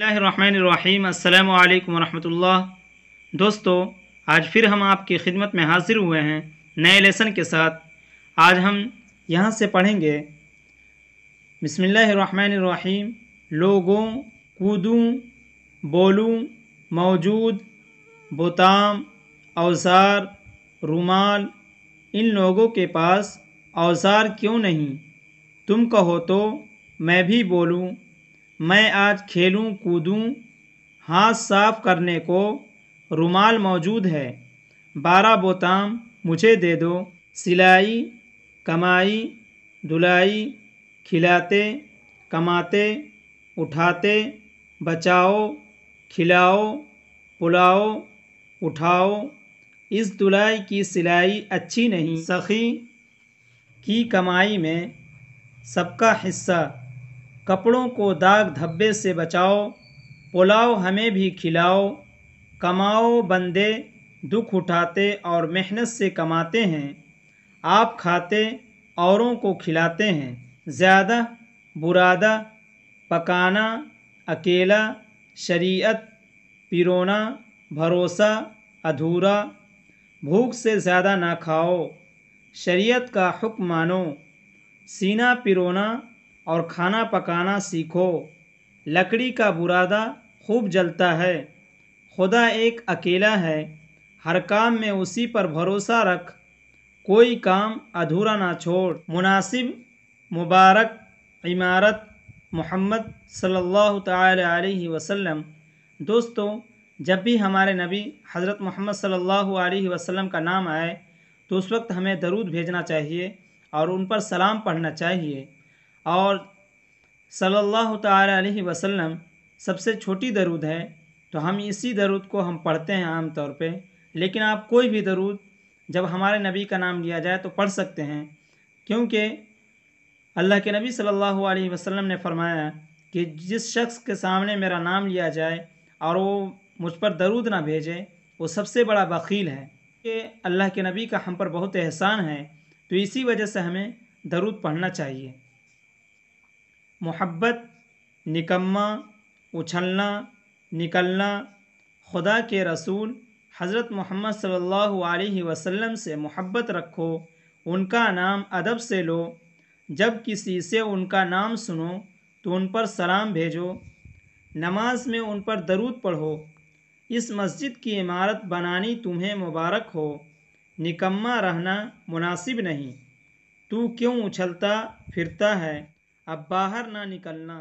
रहीम अस्सलाम वालेकुम दोस्तों आज फिर हम आपकी खिदमत में हाजिर हुए हैं नए लेसन के साथ आज हम यहाँ से पढ़ेंगे बसमिल्लाम लोगों कूदूँ बोलूँ मौजूद बोताम अवसार रुमाल इन लोगों के पास अवसार क्यों नहीं तुम कहो तो मैं भी बोलूँ मैं आज खेलूँ कूदूँ हाथ साफ करने को रुमाल मौजूद है बारह बोताम मुझे दे दो सिलाई कमाई धुलाई खिलाते कमाते उठाते बचाओ खिलाओ पुलाओ उठाओ इस दुलाई की सिलाई अच्छी नहीं सखी की कमाई में सबका हिस्सा कपड़ों को दाग धब्बे से बचाओ पुलाव हमें भी खिलाओ कमाओ बंदे दुख उठाते और मेहनत से कमाते हैं आप खाते औरों को खिलाते हैं ज़्यादा बुरादा पकाना अकेला शरीयत पिरोना भरोसा अधूरा भूख से ज़्यादा ना खाओ शरीयत का हुक्म मानो सीना पिरोना और खाना पकाना सीखो लकड़ी का बुरादा खूब जलता है खुदा एक अकेला है हर काम में उसी पर भरोसा रख कोई काम अधूरा ना छोड़ मुनासिब मुबारक इमारत मोहम्मद सल्लल्लाहु अलैहि वसल्लम दोस्तों जब भी हमारे नबी हज़रत मोहम्मद सल्लल्लाहु अलैहि वसल्लम का नाम आए तो उस वक्त हमें दरूद भेजना चाहिए और उन पर सलाम पढ़ना चाहिए और सल्लल्लाहु अलैहि वसल्लम सबसे छोटी दरूद है तो हम इसी दरूद को हम पढ़ते हैं आम तौर पे लेकिन आप कोई भी दरूद जब हमारे नबी का नाम लिया जाए तो पढ़ सकते हैं क्योंकि अल्लाह के नबी सल्लल्लाहु अलैहि वसल्लम ने फरमाया कि जिस शख्स के सामने मेरा नाम लिया जाए और वो मुझ पर दरूद ना भेजे वो सबसे बड़ा वकील है कि अल्लाह के नबी का हम पर बहुत एहसान है तो इसी वजह से हमें दरूद पढ़ना चाहिए मोहब्बत निकम्मा उछलना निकलना खुदा के रसूल हज़रत मोहम्मद सल्लल्लाहु अलैहि वसल्लम से मोहब्बत रखो उनका नाम अदब से लो जब किसी से उनका नाम सुनो तो उन पर सलाम भेजो नमाज में उन पर दरूद पढ़ो इस मस्जिद की इमारत बनानी तुम्हें मुबारक हो निकम्मा रहना मुनासिब नहीं तू क्यों उछलता फिरता है अब बाहर ना निकलना